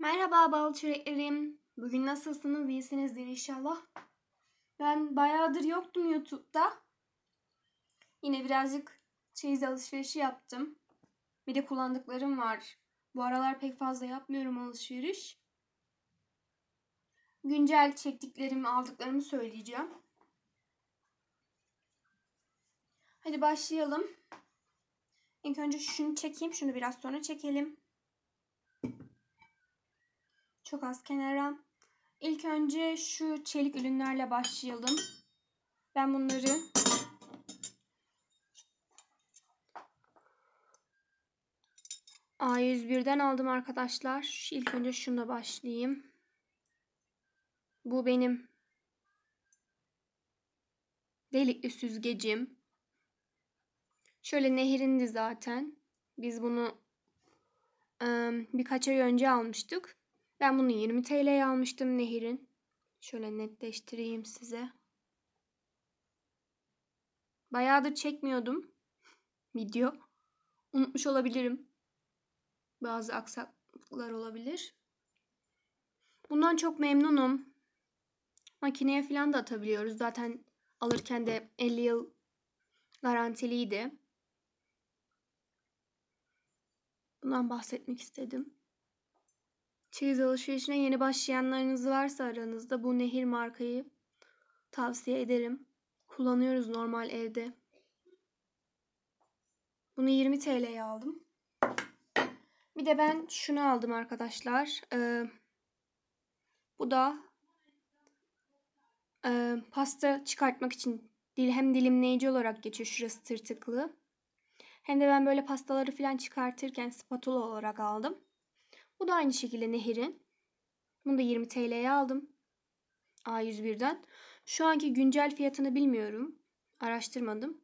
Merhaba bal çöreklerim. Bugün nasılsınız? İyisinizdir inşallah. Ben bayağıdır yoktum YouTube'da. Yine birazcık çeyiz alışverişi yaptım. Bir de kullandıklarım var. Bu aralar pek fazla yapmıyorum alışveriş. Güncel çektiklerimi, aldıklarımı söyleyeceğim. Hadi başlayalım. İlk önce şunu çekeyim. Şunu biraz sonra çekelim. Çok az kenara. İlk önce şu çelik ürünlerle başlayalım. Ben bunları A101'den aldım arkadaşlar. İlk önce şununla başlayayım. Bu benim delikli süzgecim. Şöyle nehirindi zaten. Biz bunu ıı, birkaç ay önce almıştık. Ben bunu 20 TL'ye almıştım Nehir'in. Şöyle netleştireyim size. Bayağıdır çekmiyordum video. Unutmuş olabilirim. Bazı aksaklıklar olabilir. Bundan çok memnunum. Makineye falan da atabiliyoruz. Zaten alırken de 50 yıl garantiliydi. Bundan bahsetmek istedim. Çeyiz alışverişine yeni başlayanlarınız varsa aranızda bu nehir markayı tavsiye ederim. Kullanıyoruz normal evde. Bunu 20 TL'ye aldım. Bir de ben şunu aldım arkadaşlar. Ee, bu da e, pasta çıkartmak için dil hem dilimleyici olarak geçiyor. Şurası tırtıklı. Hem de ben böyle pastaları falan çıkartırken spatula olarak aldım. Bu da aynı şekilde Nehir'in. Bunu da 20 TL'ye aldım. A101'den. Şu anki güncel fiyatını bilmiyorum. Araştırmadım.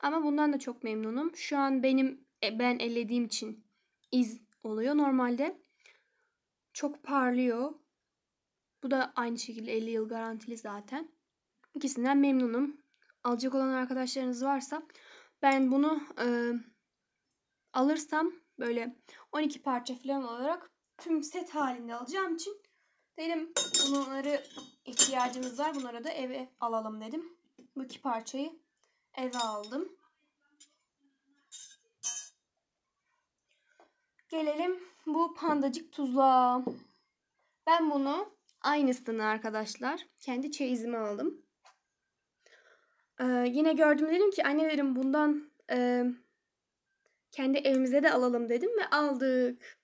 Ama bundan da çok memnunum. Şu an benim e, ben ellediğim için iz oluyor normalde. Çok parlıyor. Bu da aynı şekilde 50 yıl garantili zaten. İkisinden memnunum. Alacak olan arkadaşlarınız varsa ben bunu e, alırsam böyle 12 parça falan olarak tüm set halinde alacağım için dedim bunları ihtiyacımız var. Bunları da eve alalım dedim. Bu iki parçayı eve aldım. Gelelim bu pandacık tuzla. Ben bunu aynısını arkadaşlar kendi çeyizime aldım. Ee, yine gördüm dedim ki annelerim bundan e, kendi evimize de alalım dedim ve aldık.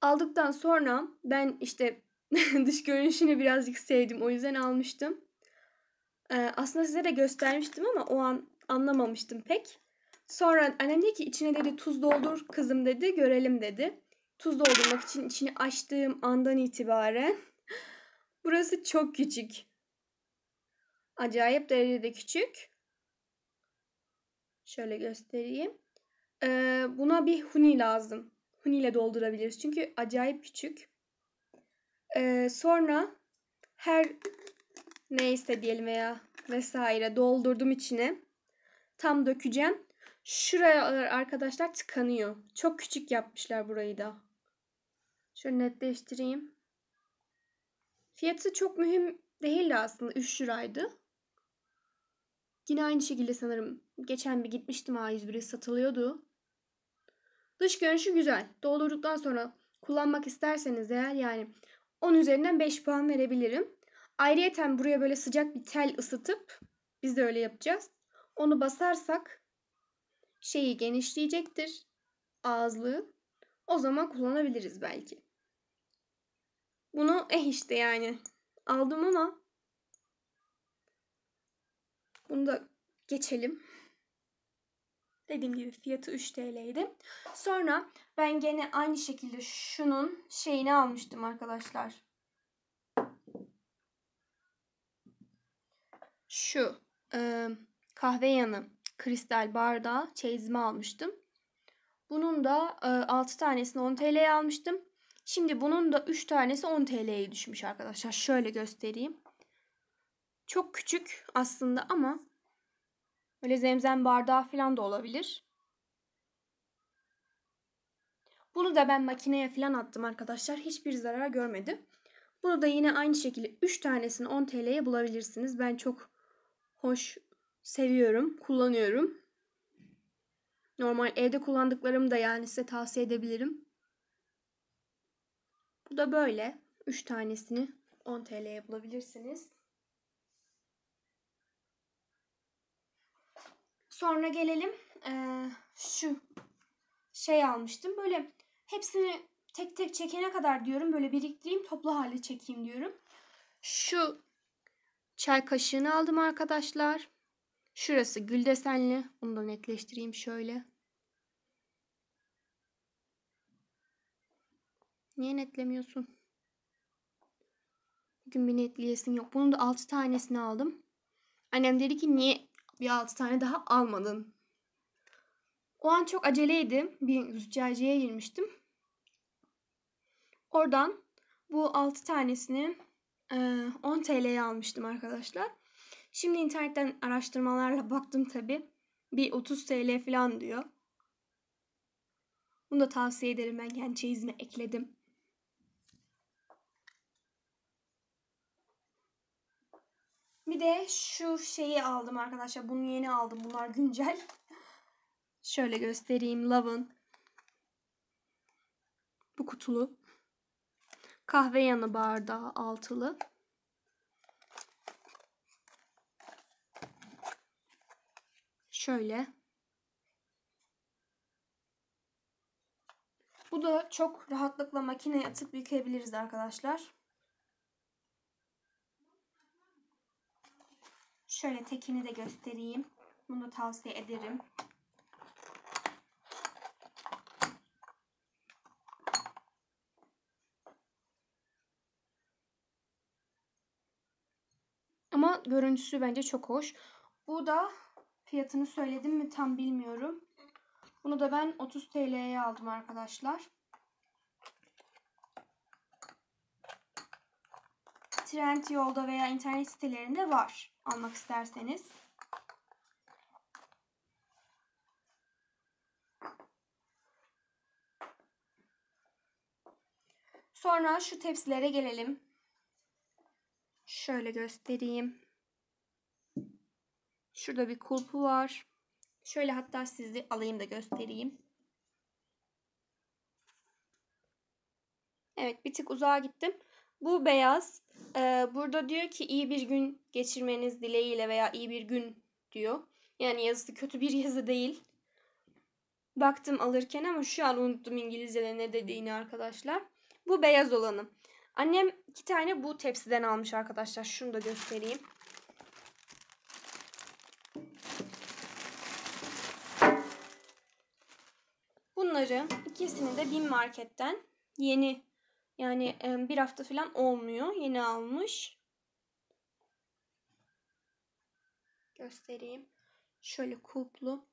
Aldıktan sonra ben işte dış görünüşünü birazcık sevdim. O yüzden almıştım. Ee, aslında size de göstermiştim ama o an anlamamıştım pek. Sonra annem dedi ki içine dedi tuz doldur kızım dedi görelim dedi. Tuz doldurmak için içini açtığım andan itibaren burası çok küçük. Acayip derecede küçük. Şöyle göstereyim. Ee, buna bir huni lazım. Huni ile doldurabiliriz. Çünkü acayip küçük. Ee, sonra her neyse diyelim veya vesaire doldurdum içine. Tam dökeceğim. Şuraya arkadaşlar tıkanıyor. Çok küçük yapmışlar burayı da. Şöyle netleştireyim. Fiyatı çok mühim değildi aslında. 3 liraydı. Yine aynı şekilde sanırım geçen bir gitmiştim A101'e satılıyordu. Dış görünüşü güzel. Doldurduktan sonra kullanmak isterseniz eğer yani 10 üzerinden 5 puan verebilirim. Ayrıyeten buraya böyle sıcak bir tel ısıtıp biz de öyle yapacağız. Onu basarsak şeyi genişleyecektir ağızlığı. O zaman kullanabiliriz belki. Bunu eh işte yani aldım ama bunu da geçelim. Dediğim gibi fiyatı 3 TL'ydi. Sonra ben gene aynı şekilde şunun şeyini almıştım arkadaşlar. Şu e, kahve yanı kristal bardağı çeyizimi almıştım. Bunun da e, 6 tanesini 10 TL'ye almıştım. Şimdi bunun da 3 tanesi 10 TL'ye düşmüş arkadaşlar. Şöyle göstereyim. Çok küçük aslında ama öyle zemzem bardağı falan da olabilir. Bunu da ben makineye falan attım arkadaşlar. Hiçbir zarar görmedi. Bunu da yine aynı şekilde 3 tanesini 10 TL'ye bulabilirsiniz. Ben çok hoş seviyorum, kullanıyorum. Normal evde kullandıklarımı da yani size tavsiye edebilirim. Bu da böyle. 3 tanesini 10 TL'ye bulabilirsiniz. Sonra gelelim e, şu şey almıştım. Böyle hepsini tek tek çekene kadar diyorum. Böyle biriktireyim toplu hale çekeyim diyorum. Şu çay kaşığını aldım arkadaşlar. Şurası gül desenli. Bunu da netleştireyim şöyle. Niye netlemiyorsun? Bugün bir netleyesin yok. Bunun da 6 tanesini aldım. Annem dedi ki niye bir altı tane daha almadın. O an çok aceleydim. Bir züccaciye girmiştim. Oradan bu altı tanesini 10 e, TL'ye almıştım arkadaşlar. Şimdi internetten araştırmalarla baktım tabi. Bir 30 TL falan diyor. Bunu da tavsiye ederim ben. Yani çeyizime ekledim. Bir de şu şeyi aldım arkadaşlar. Bunu yeni aldım. Bunlar güncel. Şöyle göstereyim. Love'ın. Bu kutulu. Kahve yanı bardağı altılı. Şöyle. Bu da çok rahatlıkla makineye atıp yıkayabiliriz arkadaşlar. Şöyle tekini de göstereyim. Bunu tavsiye ederim. Ama görüntüsü bence çok hoş. Bu da fiyatını söyledim mi tam bilmiyorum. Bunu da ben 30 TL'ye aldım arkadaşlar. Trend yolda veya internet sitelerinde var almak isterseniz. Sonra şu tepsilere gelelim. Şöyle göstereyim. Şurada bir kulpu var. Şöyle hatta sizi alayım da göstereyim. Evet bir tık uzağa gittim. Bu beyaz e, burada diyor ki iyi bir gün geçirmeniz dileğiyle veya iyi bir gün diyor. Yani yazısı kötü bir yazı değil. Baktım alırken ama şu an unuttum İngilizce'de ne dediğini arkadaşlar. Bu beyaz olanı. Annem iki tane bu tepsiden almış arkadaşlar. Şunu da göstereyim. Bunları ikisini de Bin Market'ten yeni yani e, bir hafta falan olmuyor. Yeni almış. Göstereyim. Şöyle kulplu.